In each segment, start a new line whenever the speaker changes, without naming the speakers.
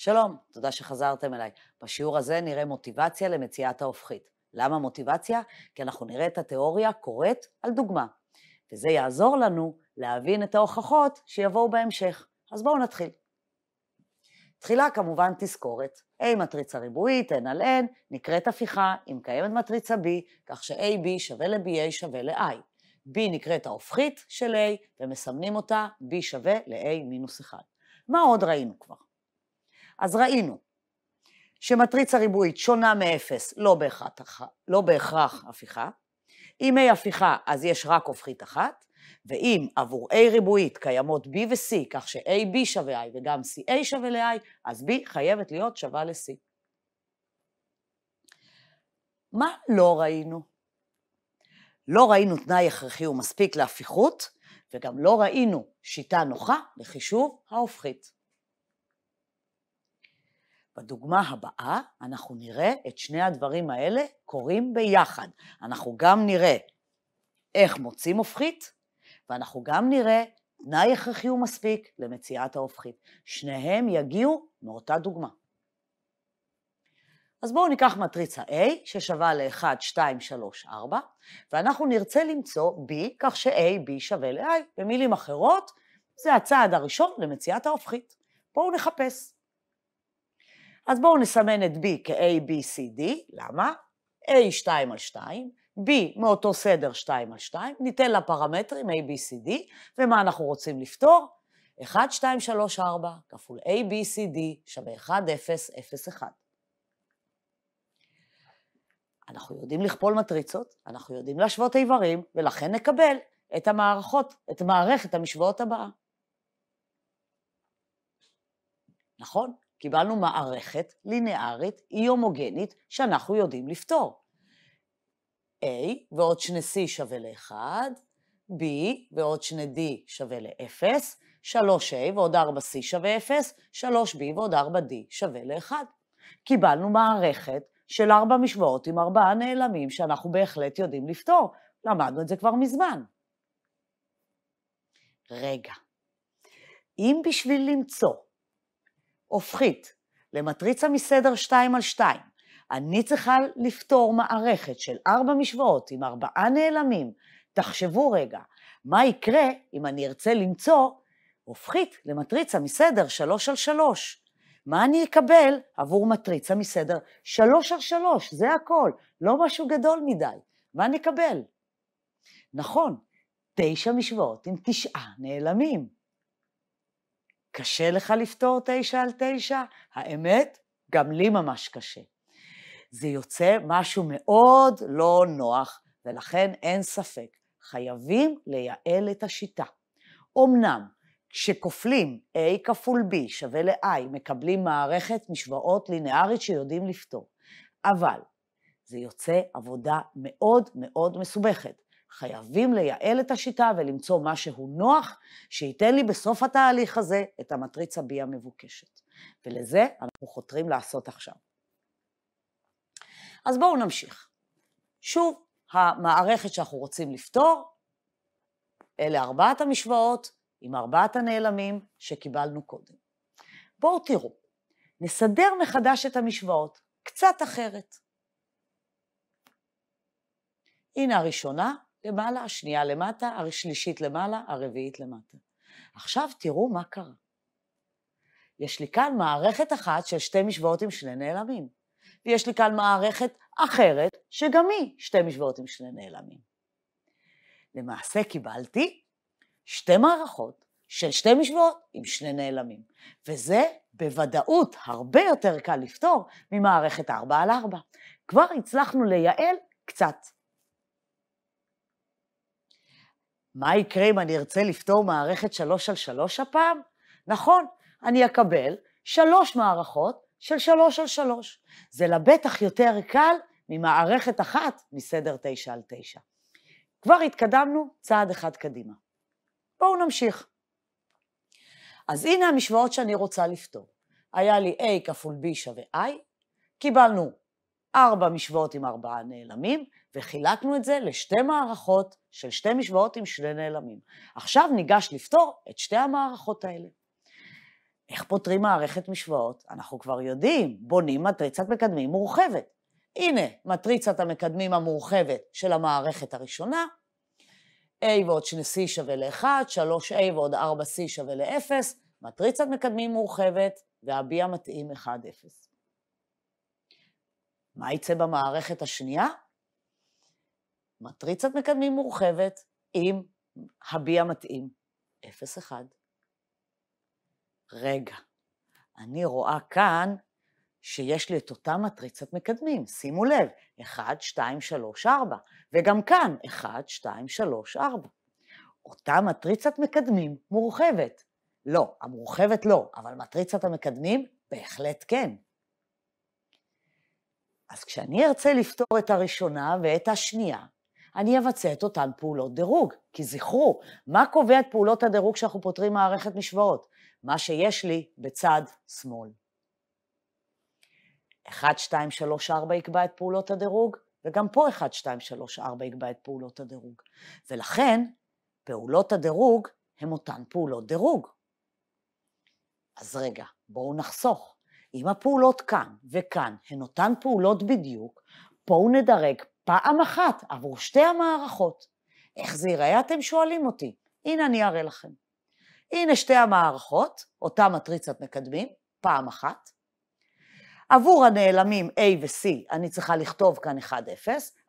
שלום, תודה שחזרתם אליי. בשיעור הזה נראה מוטיבציה למציאת ההופכית. למה מוטיבציה? כי אנחנו נראה את התיאוריה קורית על דוגמה, וזה יעזור לנו להבין את ההוכחות שיבואו בהמשך. אז בואו נתחיל. תחילה כמובן תזכורת, A מטריצה ריבועית, N על N, נקראת הפיכה, אם קיימת מטריצה B, כך ש-AB שווה ל-BA שווה ל-I. B נקראת ההופכית של A, ומסמנים אותה B שווה ל-A מינוס 1. מה עוד ראינו כבר? אז ראינו שמטריצה ריבועית שונה מאפס, לא לא בהכרח הפיכה. אם A הפיכה, אז יש רק הופכית אחת, ואם עבור A ריבועית קיימות B ו-C, כך ש-AB שווה I וגם CA שווה ל-I, אז B חייבת להיות שווה ל-C. מה לא ראינו? לא ראינו תנאי הכרחי ומספיק להפיכות, וגם לא ראינו שיטה נוחה לחישוב ההופכית. בדוגמה הבאה אנחנו נראה את שני הדברים האלה קורים ביחד. אנחנו גם נראה איך מוצאים הופכית, ואנחנו גם נראה תנאי הכרחי ומספיק למציאת ההופכית. שניהם יגיעו מאותה דוגמה. אז בואו ניקח מטריצה A ששווה ל-1, 2, 3, 4, ואנחנו נרצה למצוא B כך ש-A, B שווה ל-I. במילים אחרות, זה הצעד הראשון למציאת ההופכית. בואו נחפש. אז בואו נסמן את B כ-A, B, C, D, למה? A 2 על 2, B מאותו סדר 2 על 2, ניתן לה פרמטרים A, B, C, D, ומה אנחנו רוצים לפתור? 1, 2, 3, 4 כפול A, B, C, D שווה 1, 0, 0, 1. אנחנו יודעים לכפול מטריצות, אנחנו יודעים להשוות איברים, ולכן נקבל את המערכות, את מערכת המשוואות הבאה. נכון? קיבלנו מערכת לינארית, היא הומוגנית, שאנחנו יודעים לפתור. A ועוד שני C שווה ל-1, B ועוד שני D שווה ל-0, 3A ועוד 4C שווה 0, 3B ועוד 4D שווה ל-1. קיבלנו מערכת של ארבע משוואות עם ארבעה נעלמים שאנחנו בהחלט יודעים לפתור. למדנו את זה כבר מזמן. רגע, אם בשביל למצוא הופכית למטריצה מסדר 2 על 2. אני צריכה לפתור מערכת של ארבע משוואות עם ארבעה נעלמים. תחשבו רגע, מה יקרה אם אני ארצה למצוא הופכית למטריצה מסדר 3 על 3? מה אני אקבל עבור מטריצה מסדר 3 על 3? זה הכל, לא משהו גדול מדי. מה נקבל? נכון, תשע משוואות עם תשעה נעלמים. קשה לך לפתור תשע על תשע? האמת, גם לי ממש קשה. זה יוצא משהו מאוד לא נוח, ולכן אין ספק, חייבים לייעל את השיטה. אמנם, כשכופלים a כפול b שווה ל-i, מקבלים מערכת משוואות לינארית שיודעים לפתור. אבל זה יוצא עבודה מאוד מאוד מסובכת. חייבים לייעל את השיטה ולמצוא משהו נוח, שייתן לי בסוף התהליך הזה את המטריצה B המבוקשת. ולזה אנחנו חותרים לעשות עכשיו. אז בואו נמשיך. שוב, המערכת שאנחנו רוצים לפתור, אלה ארבעת המשוואות עם ארבעת הנעלמים שקיבלנו קודם. בואו תראו, נסדר מחדש את המשוואות, קצת אחרת. הנה הראשונה, למעלה, השנייה למטה, השלישית למעלה, הרביעית למטה. עכשיו תראו מה קרה. יש לי כאן מערכת אחת של שתי משוואות עם שני נעלמים, ויש לי כאן מערכת אחרת, שגם היא שתי משוואות עם שני נעלמים. למעשה קיבלתי שתי מערכות של שתי משוואות עם שני נעלמים, וזה בוודאות הרבה יותר קל לפתור ממערכת 4 על 4. כבר הצלחנו לייעל קצת. מה יקרה אם אני ארצה לפתור מערכת שלוש על שלוש הפעם? נכון, אני אקבל שלוש מערכות של שלוש על שלוש. זה לבטח יותר קל ממערכת אחת מסדר תשע על תשע. כבר התקדמנו צעד אחד קדימה. בואו נמשיך. אז הנה המשוואות שאני רוצה לפתור. היה לי a כפול b שווה i, קיבלנו ארבע משוואות עם ארבעה נעלמים, וחילקנו את זה לשתי מערכות של שתי משוואות עם שני נעלמים. עכשיו ניגש לפתור את שתי המערכות האלה. איך פותרים מערכת משוואות? אנחנו כבר יודעים, בונים מטריצת מקדמים מורחבת. הנה מטריצת המקדמים המורחבת של המערכת הראשונה, A ועוד 2C שווה ל-1, 3A ועוד 4C שווה ל-0, מטריצת מקדמים מורחבת, והביע מתאים 1, 0. מה יצא במערכת השנייה? מטריצת מקדמים מורחבת עם הבי המתאים, 0-1. רגע, אני רואה כאן שיש לי את אותה מטריצת מקדמים, שימו לב, 1, 2, 3, 4, וגם כאן 1, 2, 3, 4. אותה מטריצת מקדמים מורחבת. לא, המורחבת לא, אבל מטריצת המקדמים בהחלט כן. אז כשאני ארצה לפתור את הראשונה ואת השנייה, אני אבצע את אותן פעולות דירוג. כי זכרו, מה קובע את פעולות הדירוג כשאנחנו פותרים מערכת משוואות? מה שיש לי בצד שמאל. 1, 2, 3, 4 יקבע את פעולות הדירוג, וגם פה 1, 2, 3, 4 יקבע את פעולות הדירוג. ולכן, פעולות הדירוג הן אותן פעולות דירוג. אז רגע, בואו נחסוך. אם הפעולות כאן וכאן הן אותן פעולות בדיוק, בואו נדרג פעם אחת עבור שתי המערכות. איך זה ייראה, אתם שואלים אותי? הנה אני אראה לכם. הנה שתי המערכות, אותה מטריצת מקדמים, פעם אחת. עבור הנעלמים A ו-C אני צריכה לכתוב כאן 1-0,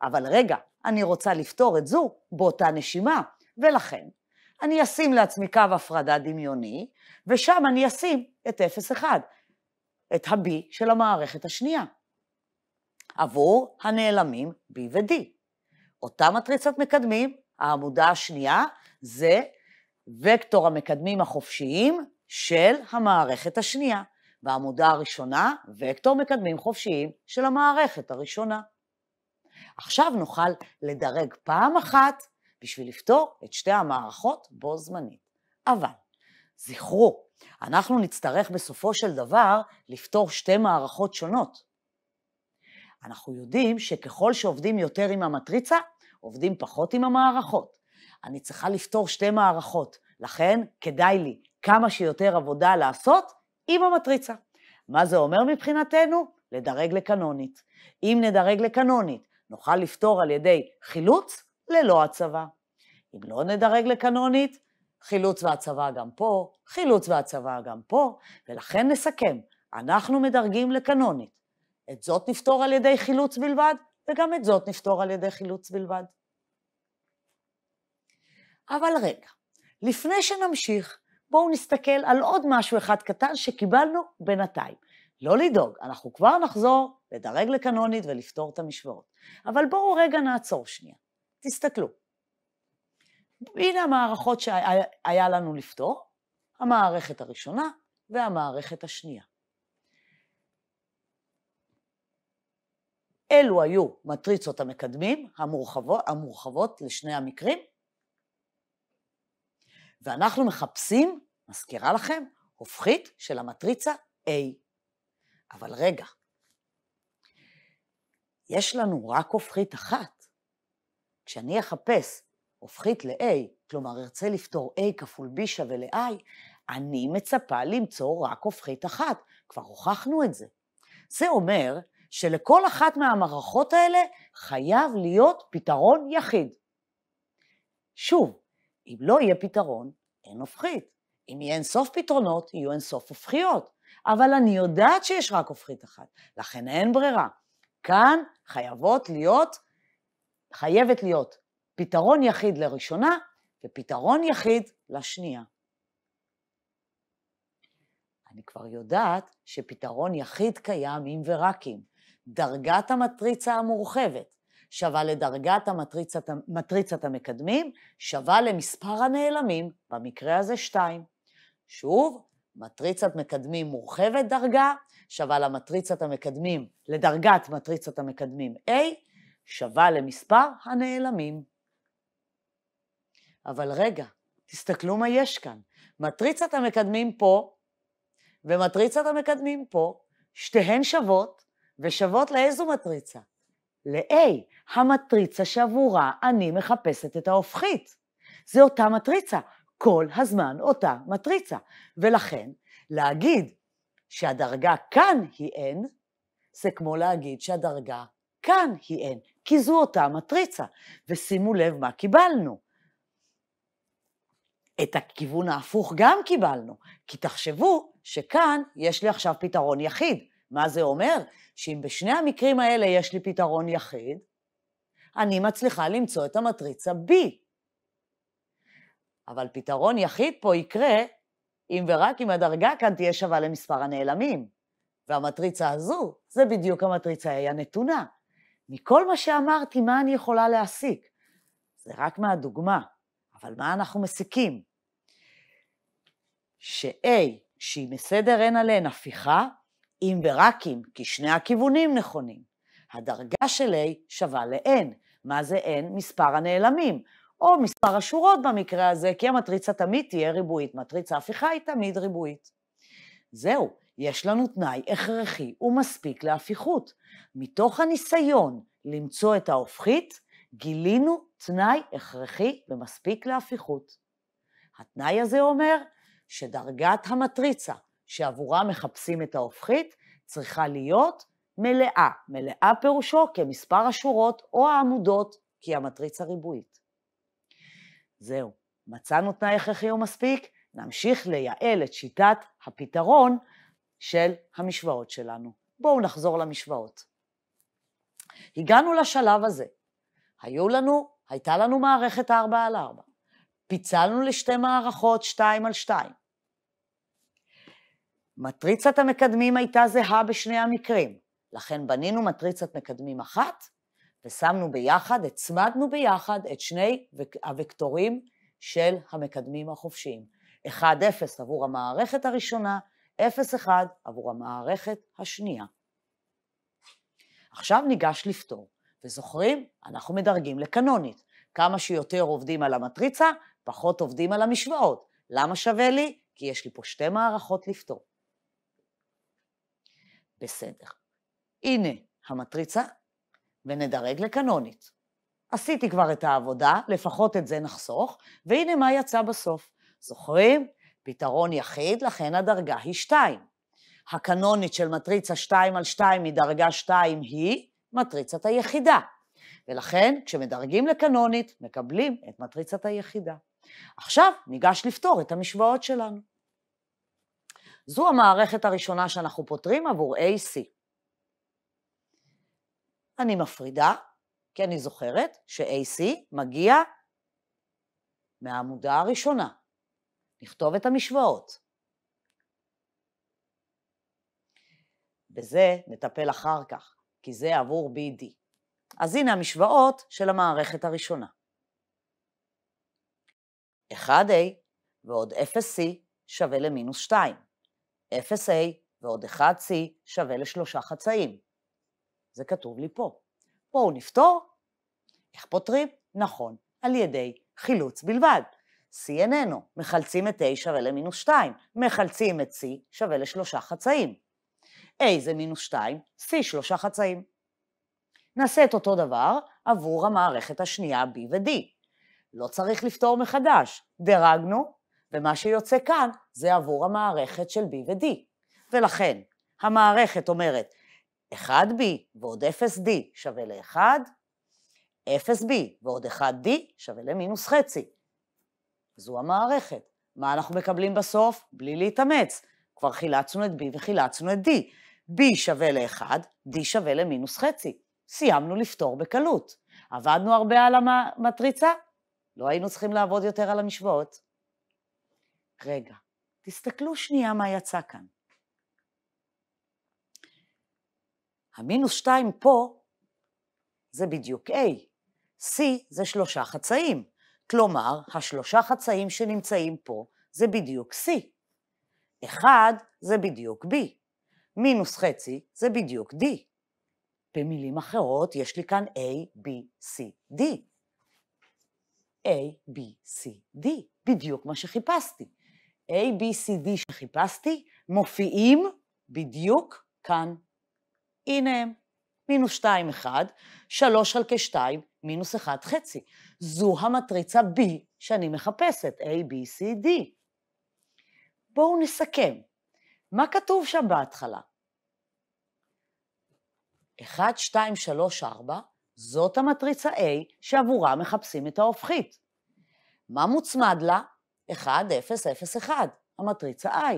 אבל רגע, אני רוצה לפתור את זו באותה נשימה, ולכן אני אשים לעצמי קו הפרדה דמיוני, ושם אני אשים את 0-1. את ה-B של המערכת השנייה. עבור הנעלמים B ו-D. אותה מטריצת מקדמים, העמודה השנייה זה וקטור המקדמים החופשיים של המערכת השנייה, בעמודה הראשונה, וקטור מקדמים חופשיים של המערכת הראשונה. עכשיו נוכל לדרג פעם אחת בשביל לפתור את שתי המערכות בו זמנית. אבל זכרו, אנחנו נצטרך בסופו של דבר לפתור שתי מערכות שונות. אנחנו יודעים שככל שעובדים יותר עם המטריצה, עובדים פחות עם המערכות. אני צריכה לפתור שתי מערכות, לכן כדאי לי כמה שיותר עבודה לעשות עם המטריצה. מה זה אומר מבחינתנו? לדרג לקנונית. אם נדרג לקנונית, נוכל לפתור על ידי חילוץ ללא הצבה. אם לא נדרג לקנונית, חילוץ והצבה גם פה, חילוץ והצבה גם פה, ולכן נסכם, אנחנו מדרגים לקנונית. את זאת נפתור על ידי חילוץ בלבד, וגם את זאת נפתור על ידי חילוץ בלבד. אבל רגע, לפני שנמשיך, בואו נסתכל על עוד משהו אחד קטן שקיבלנו בינתיים. לא לדאוג, אנחנו כבר נחזור לדרג לקנונית ולפתור את המשוואות. אבל בואו רגע נעצור שנייה. תסתכלו, הנה המערכות שהיה לנו לפתור, המערכת הראשונה והמערכת השנייה. אלו היו מטריצות המקדמים המורחבות, המורחבות לשני המקרים, ואנחנו מחפשים, מזכירה לכם, הופכית של המטריצה A. אבל רגע, יש לנו רק הופכית אחת. כשאני אחפש הופכית ל-A, כלומר ארצה לפתור A כפול B שווה ל-I, אני מצפה למצוא רק הופכית אחת, כבר הוכחנו את זה. זה אומר שלכל אחת מהמערכות האלה חייב להיות פתרון יחיד. שוב, אם לא יהיה פתרון, אין הופכית. אם יהיה אינסוף פתרונות, יהיו אינסוף הופכיות. אבל אני יודעת שיש רק הופכית אחת, לכן אין ברירה. כאן חייבות להיות, חייבת להיות פתרון יחיד לראשונה ופתרון יחיד לשנייה. אני כבר יודעת שפתרון יחיד קיים אם ורק אם. דרגת המטריצה המורחבת שווה לדרגת המטריצת, המקדמים, שווה למספר הנעלמים, במקרה הזה 2. שוב, מטריצת מקדמים מורחבת דרגה, שווה למטריצת המקדמים, לדרגת מטריצת המקדמים A, שווה למספר הנעלמים. אבל רגע, תסתכלו מה יש כאן. מטריצת המקדמים פה, ומטריצת המקדמים פה, שתיהן שוות, ושוות לאיזו מטריצה? ל-A, המטריצה שעבורה אני מחפשת את ההופכית. זה אותה מטריצה, כל הזמן אותה מטריצה. ולכן, להגיד שהדרגה כאן היא N, זה כמו להגיד שהדרגה כאן היא N, כי זו אותה מטריצה. ושימו לב מה קיבלנו. את הכיוון ההפוך גם קיבלנו, כי תחשבו שכאן יש לי עכשיו פתרון יחיד. מה זה אומר? שאם בשני המקרים האלה יש לי פתרון יחיד, אני מצליחה למצוא את המטריצה B. אבל פתרון יחיד פה יקרה אם ורק אם הדרגה כאן תהיה שווה למספר הנעלמים. והמטריצה הזו, זה בדיוק המטריצה A הנתונה. מכל מה שאמרתי, מה אני יכולה להסיק? זה רק מהדוגמה, אבל מה אנחנו מסיקים? ש-A, שהיא מסדר n על n הפיכה, אם ורק אם, כי שני הכיוונים נכונים. הדרגה של A שווה ל-n. מה זה n? מספר הנעלמים, או מספר השורות במקרה הזה, כי המטריצה תמיד תהיה ריבועית. מטריצה הפיכה היא תמיד ריבועית. זהו, יש לנו תנאי הכרחי ומספיק להפיכות. מתוך הניסיון למצוא את ההופכית, גילינו תנאי הכרחי ומספיק להפיכות. התנאי הזה אומר שדרגת המטריצה שעבורה מחפשים את ההופכית צריכה להיות מלאה. מלאה פירושו כמספר השורות או העמודות, כי המטריצה ריבועית. זהו, מצאנו תנאי הכרחי ומספיק, נמשיך לייעל את שיטת הפתרון של המשוואות שלנו. בואו נחזור למשוואות. הגענו לשלב הזה. היו לנו, הייתה לנו מערכת 4 על 4. פיצלנו לשתי מערכות 2 על 2. מטריצת המקדמים הייתה זהה בשני המקרים, לכן בנינו מטריצת מקדמים אחת, ושמנו ביחד, הצמדנו ביחד את שני הוקטורים של המקדמים החופשיים. 1-0 עבור המערכת הראשונה, 0-1 עבור המערכת השנייה. עכשיו ניגש לפתור, וזוכרים? אנחנו מדרגים לקנונית. כמה שיותר עובדים על המטריצה, פחות עובדים על המשוואות. למה שווה לי? כי יש לי פה שתי מערכות לפתור. בסדר. הנה המטריצה, ונדרג לקנונית. עשיתי כבר את העבודה, לפחות את זה נחסוך, והנה מה יצא בסוף. זוכרים? פתרון יחיד, לכן הדרגה היא 2. הקנונית של מטריצה 2 על 2 מדרגה 2 היא מטריצת היחידה. ולכן, כשמדרגים לקנונית, מקבלים את מטריצת היחידה. עכשיו ניגש לפתור את המשוואות שלנו. זו המערכת הראשונה שאנחנו פותרים עבור AC. אני מפרידה, כי אני זוכרת ש-AC מגיע מהעמודה הראשונה. נכתוב את המשוואות. בזה נטפל אחר כך, כי זה עבור BD. אז הנה המשוואות של המערכת הראשונה. 1A ועוד 0C שווה למינוס 2. 0A ועוד 1C שווה לשלושה חצאים. זה כתוב לי פה. בואו נפתור. איך פותרים? נכון, על ידי חילוץ בלבד. C איננו, מחלצים את A שווה למינוס 2, מחלצים את C שווה לשלושה חצאים. A זה מינוס 2, C שלושה חצאים. נעשה את אותו דבר עבור המערכת השנייה B ו-D. לא צריך לפתור מחדש, דירגנו ומה שיוצא כאן זה עבור המערכת של B ו-D. ולכן, המערכת אומרת, 1B ועוד 0D שווה ל-1, 0B ועוד 1D שווה למינוס חצי. זו המערכת. מה אנחנו מקבלים בסוף? בלי להתאמץ. כבר חילצנו את B וחילצנו את D. B שווה ל-1, D שווה למינוס חצי. סיימנו לפתור בקלות. עבדנו הרבה על המטריצה? לא היינו צריכים לעבוד יותר על המשוואות. רגע, תסתכלו שנייה מה יצא כאן. המינוס 2 פה זה בדיוק A, C זה שלושה חצאים, כלומר השלושה חצאים שנמצאים פה זה בדיוק C, 1 זה בדיוק B, מינוס חצי זה בדיוק D. במילים אחרות יש לי כאן A, B, C, D. A, B, C, D, בדיוק מה שחיפשתי. A, B, C, D שחיפשתי, מופיעים בדיוק כאן. הנה הם, מינוס 2, 1, 3 חלקי 2, מינוס 1 חצי. זו המטריצה B שאני מחפשת, A, B, C, D. בואו נסכם. מה כתוב שם בהתחלה? 1, 2, 3, 4, זאת המטריצה A שעבורה מחפשים את ההופכית. מה מוצמד לה? 1, 0, 0, 1, המטריצה I.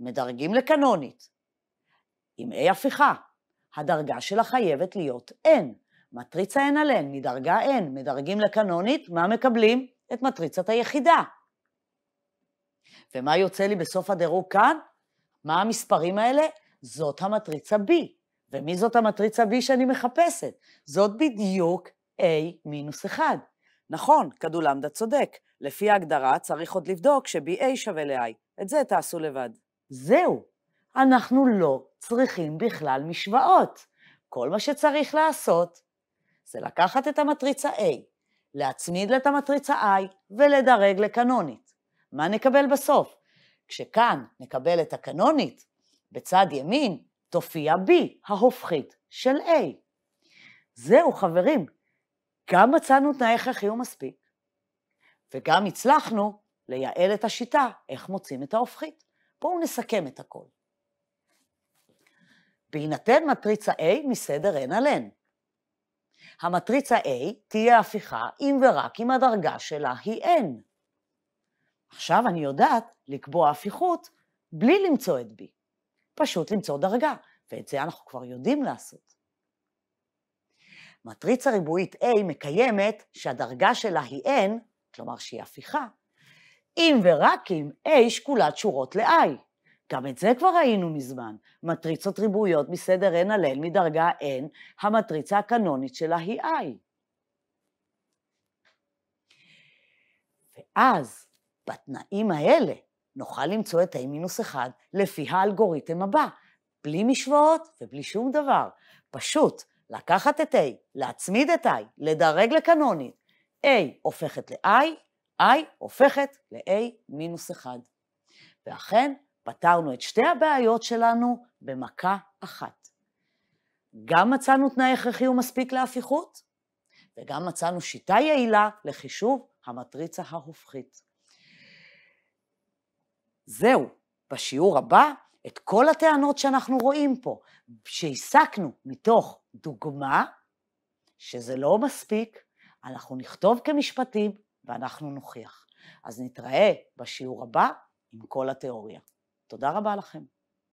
מדרגים לקנונית. עם A הפיכה, הדרגה שלה חייבת להיות N. מטריצה N על N, מדרגה N, מדרגים לקנונית, מה מקבלים? את מטריצת היחידה. ומה יוצא לי בסוף הדירוג כאן? מה המספרים האלה? זאת המטריצה B. ומי זאת המטריצה B שאני מחפשת? זאת בדיוק A מינוס 1. נכון, קדולמדה צודק, לפי ההגדרה צריך עוד לבדוק ש-BA שווה ל-I. את זה תעשו לבד. זהו, אנחנו לא צריכים בכלל משוואות. כל מה שצריך לעשות זה לקחת את המטריצה A, להצמיד לה את המטריצה I ולדרג לקנונית. מה נקבל בסוף? כשכאן נקבל את הקנונית, בצד ימין תופיע B, ההופכית של A. זהו חברים, גם מצאנו תנאי הכרחי ומספיק, וגם הצלחנו לייעל את השיטה, איך מוצאים את ההופכית. בואו נסכם את הכל. בהינתן מטריצה A מסדר n על n. המטריצה A תהיה הפיכה אם ורק אם הדרגה שלה היא n. עכשיו אני יודעת לקבוע הפיכות בלי למצוא את b. פשוט למצוא דרגה, ואת זה אנחנו כבר יודעים לעשות. מטריצה ריבועית A מקיימת שהדרגה שלה היא n, כלומר שהיא הפיכה, אם ורק אם A שקולת שורות ל-I. גם את זה כבר ראינו מזמן. מטריצות ריבועיות מסדר n על n מדרגה n, המטריצה הקנונית שלה היא I. ואז, בתנאים האלה, נוכל למצוא את a-1 לפי האלגוריתם הבא, בלי משוואות ובלי שום דבר. פשוט, לקחת את A, להצמיד את I, לדרג לקנונית. A הופכת ל-I, I הופכת ל-A מינוס 1. ואכן, פתרנו את שתי הבעיות שלנו במכה אחת. גם מצאנו תנאי הכרחי ומספיק להפיכות, וגם מצאנו שיטה יעילה לחישוב המטריצה ההופכית. זהו, בשיעור הבא, את כל הטענות שאנחנו רואים פה, שהסקנו מתוך דוגמה שזה לא מספיק, אנחנו נכתוב כמשפטים ואנחנו נוכיח. אז נתראה בשיעור הבא עם כל התיאוריה. תודה רבה לכם.